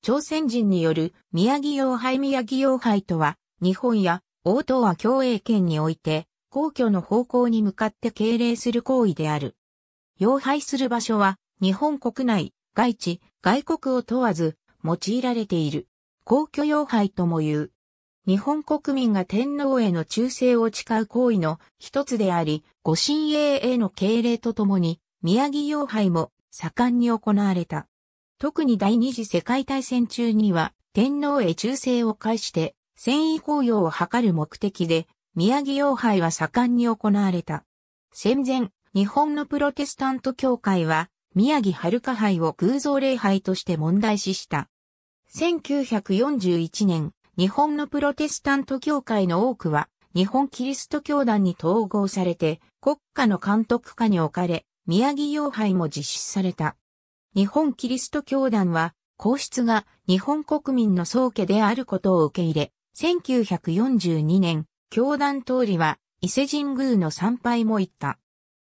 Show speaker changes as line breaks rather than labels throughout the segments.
朝鮮人による宮城洋廃宮城洋廃とは、日本や大東亜共栄圏において、皇居の方向に向かって敬礼する行為である。要廃する場所は、日本国内、外地、外国を問わず、用いられている。皇居要廃とも言う。日本国民が天皇への忠誠を誓う行為の一つであり、ご神栄への敬礼とともに、宮城要廃も盛んに行われた。特に第二次世界大戦中には天皇へ忠誠を介して戦意高揚を図る目的で宮城洋拝は盛んに行われた。戦前、日本のプロテスタント教会は宮城遥杯を偶像礼拝として問題視した。1941年、日本のプロテスタント教会の多くは日本キリスト教団に統合されて国家の監督下に置かれ、宮城洋拝も実施された。日本キリスト教団は、皇室が日本国民の宗家であることを受け入れ、1942年、教団通りは伊勢神宮の参拝も行った。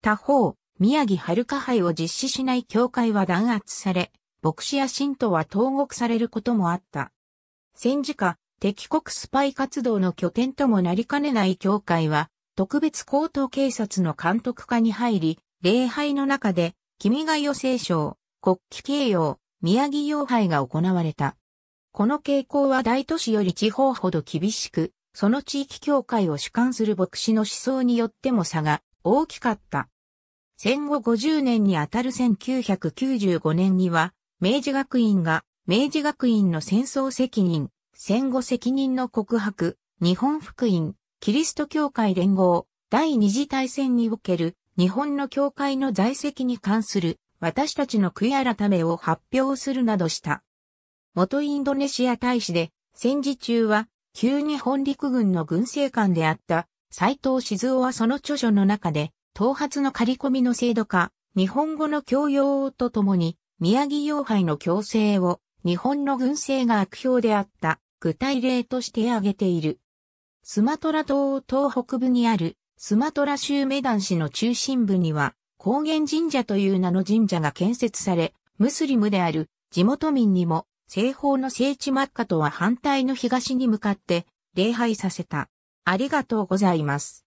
他方、宮城春花杯を実施しない教会は弾圧され、牧師や信徒は投獄されることもあった。戦時下、敵国スパイ活動の拠点ともなりかねない教会は、特別高等警察の監督下に入り、礼拝の中で、君が代聖書を、国旗掲揚、宮城洋杯が行われた。この傾向は大都市より地方ほど厳しく、その地域教会を主管する牧師の思想によっても差が大きかった。戦後50年にあたる1995年には、明治学院が、明治学院の戦争責任、戦後責任の告白、日本福音、キリスト教会連合、第二次大戦における日本の教会の在籍に関する私たちの悔い改めを発表するなどした。元インドネシア大使で、戦時中は、旧日本陸軍の軍政官であった斎藤静夫はその著書の中で、頭髪の刈り込みの制度化、日本語の教養とともに、宮城洋杯の強制を、日本の軍政が悪評であった具体例として挙げている。スマトラ島東北部にあるスマトラ州メダン市の中心部には高原神社という名の神社が建設され、ムスリムである地元民にも西方の聖地マッカとは反対の東に向かって礼拝させた。ありがとうございます。